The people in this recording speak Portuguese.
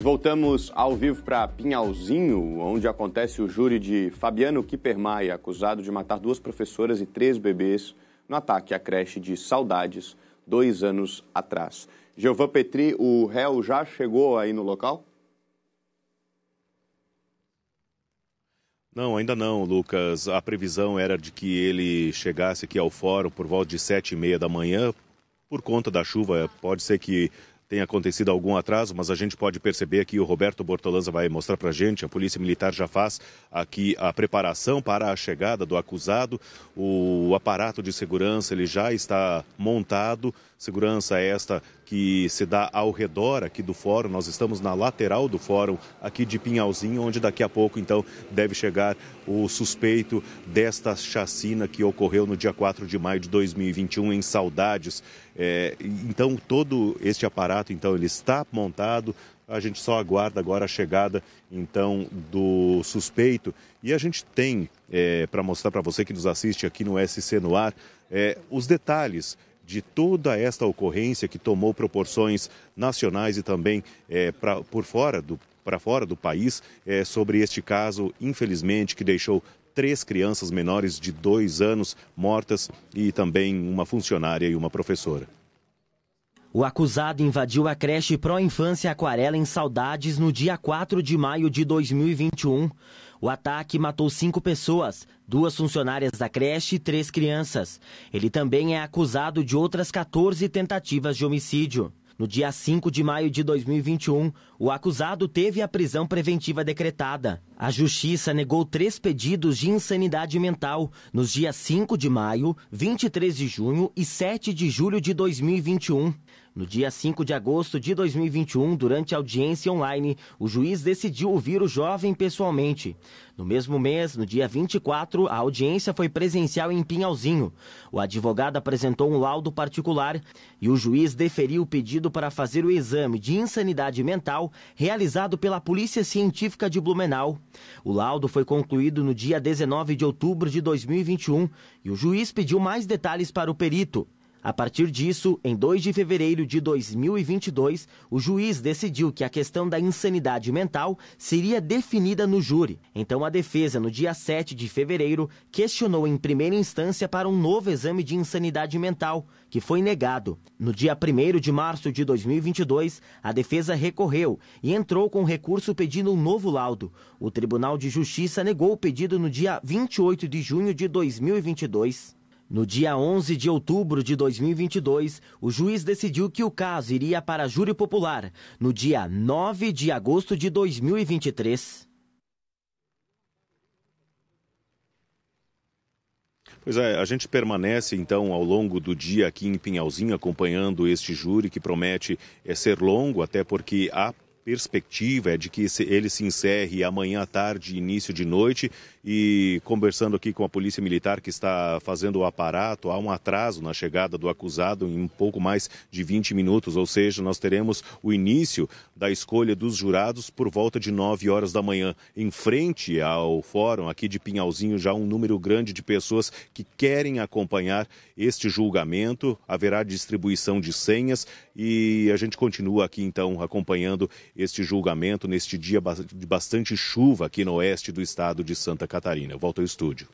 Voltamos ao vivo para Pinhalzinho, onde acontece o júri de Fabiano Kipermaia, acusado de matar duas professoras e três bebês no ataque à creche de Saudades, dois anos atrás. Giovan Petri, o réu já chegou aí no local? Não, ainda não, Lucas. A previsão era de que ele chegasse aqui ao fórum por volta de sete e meia da manhã. Por conta da chuva, pode ser que tem acontecido algum atraso, mas a gente pode perceber que o Roberto Bortolanza vai mostrar para a gente. A Polícia Militar já faz aqui a preparação para a chegada do acusado. O aparato de segurança ele já está montado. Segurança esta que se dá ao redor aqui do fórum. Nós estamos na lateral do fórum aqui de Pinhalzinho, onde daqui a pouco então deve chegar o suspeito desta chacina que ocorreu no dia 4 de maio de 2021 em Saudades. É, então todo este aparato campeonato, então ele está montado. A gente só aguarda agora a chegada, então, do suspeito. E a gente tem, é, para mostrar para você que nos assiste aqui no SC no ar, é, os detalhes de toda esta ocorrência que tomou proporções nacionais e também é, pra, por fora do para fora do país é, sobre este caso, infelizmente, que deixou três crianças menores de dois anos mortas e também uma funcionária e uma professora. O acusado invadiu a creche Pro Infância Aquarela em Saudades no dia 4 de maio de 2021. O ataque matou cinco pessoas, duas funcionárias da creche e três crianças. Ele também é acusado de outras 14 tentativas de homicídio. No dia 5 de maio de 2021, o acusado teve a prisão preventiva decretada. A justiça negou três pedidos de insanidade mental nos dias 5 de maio, 23 de junho e 7 de julho de 2021. No dia 5 de agosto de 2021, durante audiência online, o juiz decidiu ouvir o jovem pessoalmente. No mesmo mês, no dia 24, a audiência foi presencial em Pinhalzinho. O advogado apresentou um laudo particular e o juiz deferiu o pedido para fazer o exame de insanidade mental realizado pela Polícia Científica de Blumenau. O laudo foi concluído no dia 19 de outubro de 2021 e o juiz pediu mais detalhes para o perito. A partir disso, em 2 de fevereiro de 2022, o juiz decidiu que a questão da insanidade mental seria definida no júri. Então, a defesa, no dia 7 de fevereiro, questionou em primeira instância para um novo exame de insanidade mental, que foi negado. No dia 1 de março de 2022, a defesa recorreu e entrou com recurso pedindo um novo laudo. O Tribunal de Justiça negou o pedido no dia 28 de junho de 2022. No dia 11 de outubro de 2022, o juiz decidiu que o caso iria para júri popular no dia 9 de agosto de 2023. Pois é, a gente permanece então ao longo do dia aqui em Pinhalzinho acompanhando este júri que promete é, ser longo, até porque há perspectiva é de que ele se encerre amanhã à tarde, início de noite. E conversando aqui com a Polícia Militar que está fazendo o aparato, há um atraso na chegada do acusado em um pouco mais de 20 minutos, ou seja, nós teremos o início da escolha dos jurados por volta de 9 horas da manhã. Em frente ao fórum aqui de Pinhalzinho, já um número grande de pessoas que querem acompanhar este julgamento. Haverá distribuição de senhas e a gente continua aqui então acompanhando este julgamento neste dia de bastante chuva aqui no oeste do estado de Santa Catarina. Eu volto ao estúdio.